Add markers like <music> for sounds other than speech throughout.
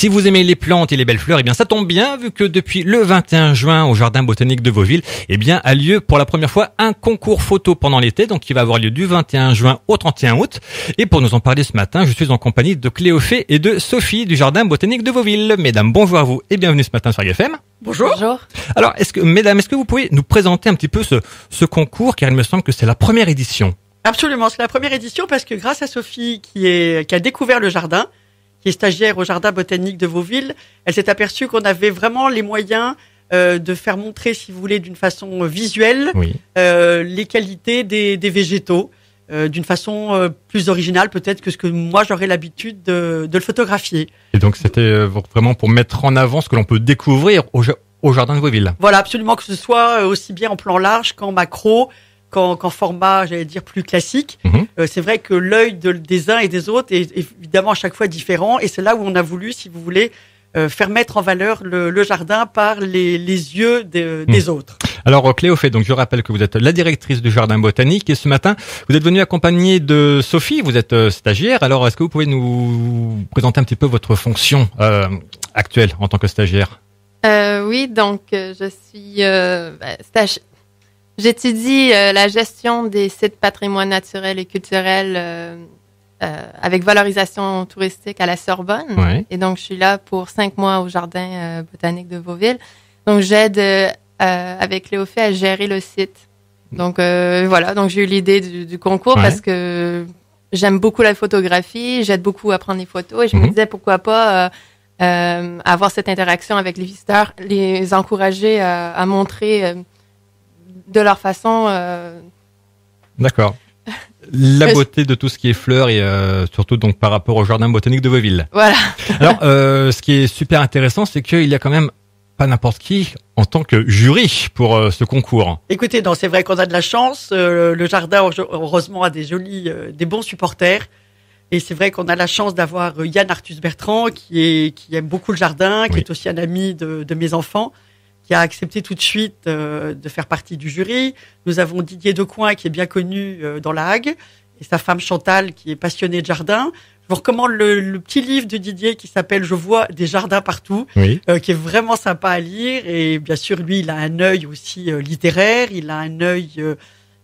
Si vous aimez les plantes et les belles fleurs, eh bien ça tombe bien vu que depuis le 21 juin au jardin botanique de Vauville, eh bien a lieu pour la première fois un concours photo pendant l'été donc qui va avoir lieu du 21 juin au 31 août et pour nous en parler ce matin, je suis en compagnie de Cléophée et de Sophie du jardin botanique de Vauville. Mesdames, bonjour à vous et bienvenue ce matin sur YFM. Bonjour. Bonjour. Alors, est-ce que mesdames, est-ce que vous pouvez nous présenter un petit peu ce, ce concours car il me semble que c'est la première édition Absolument, c'est la première édition parce que grâce à Sophie qui, est, qui a découvert le jardin, qui est stagiaire au jardin botanique de Vauville, elle s'est aperçue qu'on avait vraiment les moyens euh, de faire montrer, si vous voulez, d'une façon euh, visuelle, euh, les qualités des, végétaux. d'une façon plus originale peut-être que ce que moi j'aurais l'habitude de, le photographier. Et donc c'était vraiment pour mettre en avant ce que l'on peut découvrir au, au, jardin de Vauville. Voilà, absolument que ce soit aussi bien en plan large qu'en macro, qu'en format, j'allais dire, plus classique. Mhm. Euh, c'est vrai que l'œil des uns et des autres est évidemment à chaque fois différent, et c'est là où on a voulu, si vous voulez, euh, faire mettre en valeur le, jardin par les, yeux mhm. des autres. Alors euh, Cléo fait donc je rappelle que vous êtes la directrice du jardin botanique et ce matin vous êtes venue accompagnée de Sophie, vous êtes stagiaire. Alors est-ce que vous pouvez nous présenter un petit peu votre fonction actuelle en tant que stagiaire Oui, donc je suis ben, stagiaire. J'étudie euh, la gestion des sites patrimoine naturel et culturel euh, euh, avec valorisation touristique à la Sorbonne. Et donc, je suis là pour cinq mois au Jardin botanique de Vauville. Donc, j'aide avec Léophée à gérer le site. Donc, voilà. Donc, j'ai eu l'idée du, concours parce que j'aime beaucoup la photographie, j'aide beaucoup à prendre des photos et je me mhm. disais pourquoi pas avoir cette interaction avec les visiteurs, les encourager à montrer de leur façon. Euh, D'accord. <laughs> La beauté de tout ce qui est fleurs et euh, surtout donc par rapport au jardin botanique de vos Voilà. <laughs> Alors, euh, ce qui est super intéressant, c'est qu'il y a quand même pas n'importe qui en tant que jury pour ce concours. Écoutez, donc c'est vrai qu'on a de la chance. le jardin, heureusement, a des jolis, des bons supporters. Et c'est vrai qu'on a la chance d'avoir Yann Arthus Bertrand, qui, aime beaucoup le jardin, qui est aussi un ami de mes enfants qui a accepté tout de suite euh, de faire partie du jury. Nous avons Didier Decoing, qui est bien connu euh, dans la Hague, et sa femme Chantal, qui est passionnée de jardin. Je vous recommande le, petit livre de Didier qui s'appelle Je vois des jardins partout, euh, qui est vraiment sympa à lire. Et bien sûr, lui, il a un œil aussi littéraire, il a un œil...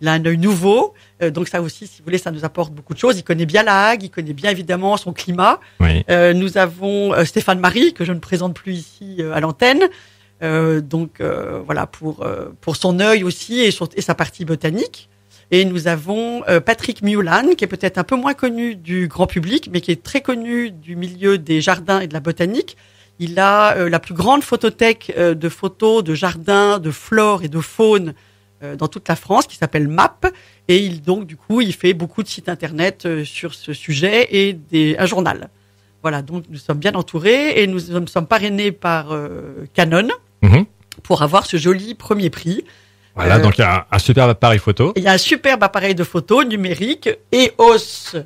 il un nouveau, donc ça aussi, si vous voulez, ça nous apporte beaucoup de choses. Il connaît bien la Hague, il connaît bien évidemment son climat. nous avons Stéphane Marie, que je ne présente plus ici à l'antenne, euh, donc euh, voilà pour euh, pour son œil aussi et, sa partie botanique. Et nous avons Patrick Mulan qui est peut-être un peu moins connu du grand public, mais qui est très connu du milieu des jardins et de la botanique. Il a la plus grande photothèque de photos de jardins, de flore et de faune dans toute la France, qui s'appelle MAP. Et il donc du coup, il fait beaucoup de sites internet sur ce sujet et des, un journal. Voilà, donc nous sommes bien entourés et nous, nous sommes parrainés par Canon, Mhm. pour avoir ce joli premier prix. Voilà, euh, donc il y a un, superbe appareil photo. Il y a un superbe appareil de photo numérique EOS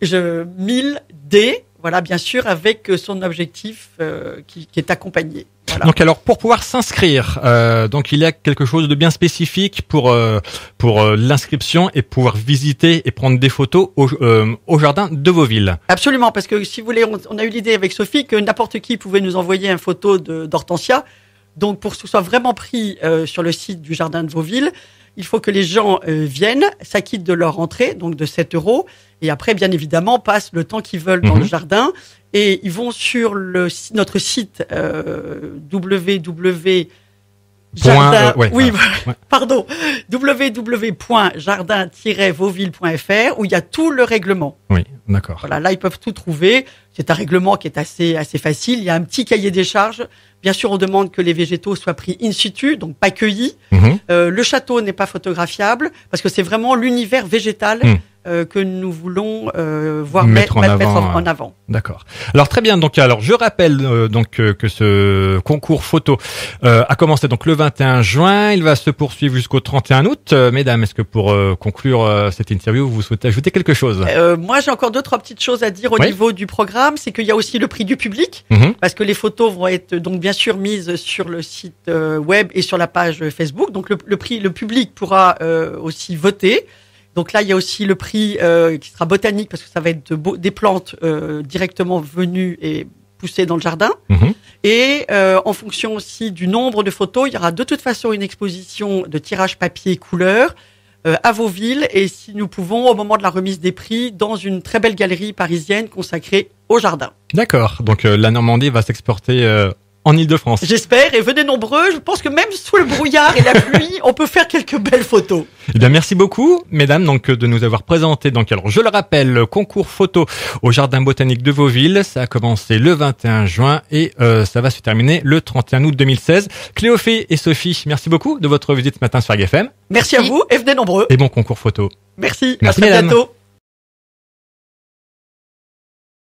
1000D voilà, bien sûr, avec euh, son objectif euh, qui, est accompagné. Donc alors pour pouvoir s'inscrire, euh, donc il y a quelque chose de bien spécifique pour pour l'inscription et pouvoir visiter et prendre des photos au, jardin de vos Absolument, parce que si vous voulez, on, on a eu l'idée avec Sophie que n'importe qui pouvait nous envoyer une photo d'hortensia. Donc pour que ce soit vraiment pris sur le site du jardin de Vauville, il faut que les gens euh, viennent, s'acquittent de leur entrée, donc de 7 euros, et après, bien évidemment, passent le temps qu'ils veulent dans le mhm. jardin, et ils vont sur notre site www. Euh, euh, <laughs> pardon, www.jardin-vauville.fr où il y a tout le règlement. Oui, d'accord. là ils peuvent tout trouver. C'est un règlement qui est assez assez facile. Il y a un petit cahier des charges Bien sûr, on demande que les végétaux soient pris in situ, donc pas cueillis. Mhm. Euh, le château n'est pas photographiable parce que c'est vraiment l'univers végétal. Hmm. Euh, que nous voulons euh, voir mettre, en, mettre avant, en, euh, avant, D'accord. Alors très bien. Donc alors je rappelle donc que ce concours photo a commencé donc le 21 juin. Il va se poursuivre jusqu'au 31 août. mesdames, est-ce que pour conclure cette interview, vous souhaitez ajouter quelque chose Moi, j'ai encore deux trois petites choses à dire au niveau du programme. C'est qu'il y a aussi le prix du public mhm. parce que les photos vont être donc bien sûr mises sur le site web et sur la page Facebook. Donc le, le prix, le public pourra aussi voter. Donc là, il y a aussi le prix euh, qui sera botanique parce que ça va être des plantes euh, directement venues et poussées dans le jardin. Mhm. Et euh, en fonction aussi du nombre de photos, il y aura de toute façon une exposition de tirage papier couleur à vos villes et si nous pouvons au moment de la remise des prix dans une très belle galerie parisienne consacrée au jardin. D'accord. Donc la Normandie va s'exporter en Ile-de-France. J'espère, et venez nombreux. Je pense que même sous le brouillard et la pluie, on peut faire quelques belles photos. Eh bien, merci beaucoup, mesdames, donc, de nous avoir présenté. Donc, alors, je le rappelle, le concours photo au Jardin Botanique de Vauville. Ça a commencé le 21 juin et euh, ça va se terminer le 31 août 2016. Cléophée et Sophie, merci beaucoup de votre visite ce matin sur FM. Merci, à vous et venez nombreux. Et bon concours photo. Merci, merci à très bientôt.